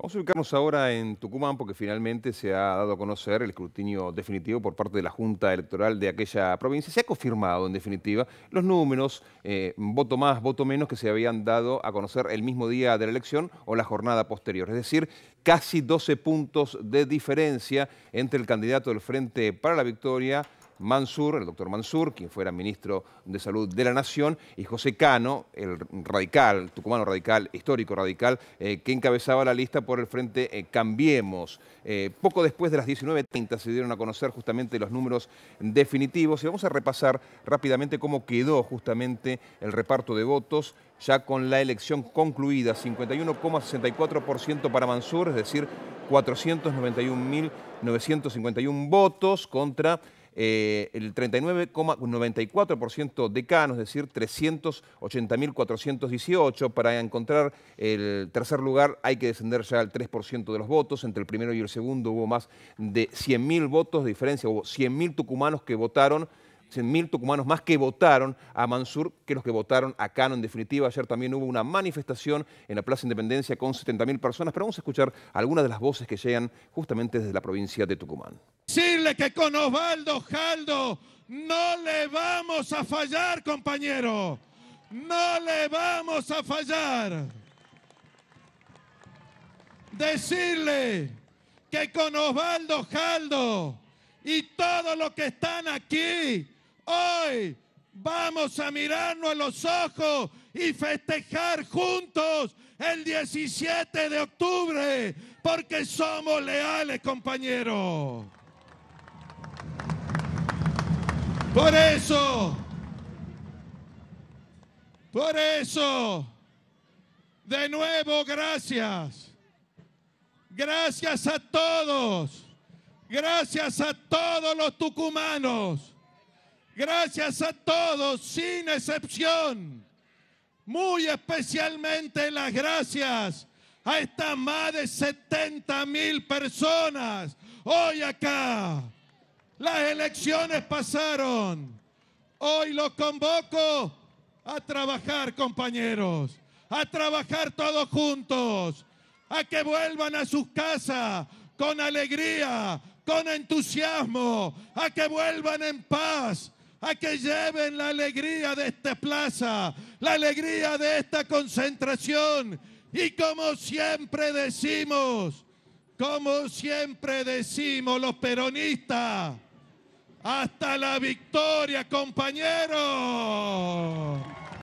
Vamos a ubicarnos ahora en Tucumán porque finalmente se ha dado a conocer el escrutinio definitivo por parte de la Junta Electoral de aquella provincia. Se ha confirmado, en definitiva, los números, eh, voto más, voto menos, que se habían dado a conocer el mismo día de la elección o la jornada posterior. Es decir, casi 12 puntos de diferencia entre el candidato del Frente para la Victoria Mansur, el doctor Mansur, quien fuera ministro de Salud de la Nación, y José Cano, el radical, tucumano radical, histórico radical, eh, que encabezaba la lista por el Frente eh, Cambiemos. Eh, poco después de las 19.30 se dieron a conocer justamente los números definitivos y vamos a repasar rápidamente cómo quedó justamente el reparto de votos ya con la elección concluida, 51,64% para Mansur, es decir, 491.951 votos contra eh, el 39,94% de Cano, es decir, 380.418. Para encontrar el tercer lugar hay que descender ya al 3% de los votos. Entre el primero y el segundo hubo más de 100.000 votos de diferencia, hubo 100.000 tucumanos que votaron. 100.000 tucumanos más que votaron a Mansur que los que votaron a Cano. En definitiva, ayer también hubo una manifestación en la Plaza Independencia con 70.000 personas, pero vamos a escuchar algunas de las voces que llegan justamente desde la provincia de Tucumán que con Osvaldo Jaldo no le vamos a fallar, compañero. No le vamos a fallar. Decirle que con Osvaldo Jaldo y todos los que están aquí hoy vamos a mirarnos a los ojos y festejar juntos el 17 de octubre porque somos leales, compañero Por eso, por eso, de nuevo, gracias. Gracias a todos. Gracias a todos los tucumanos. Gracias a todos, sin excepción. Muy especialmente las gracias a estas más de 70 mil personas hoy acá las elecciones pasaron. Hoy los convoco a trabajar, compañeros, a trabajar todos juntos, a que vuelvan a sus casas con alegría, con entusiasmo, a que vuelvan en paz, a que lleven la alegría de esta plaza, la alegría de esta concentración. Y como siempre decimos, como siempre decimos los peronistas, hasta la victoria, compañeros.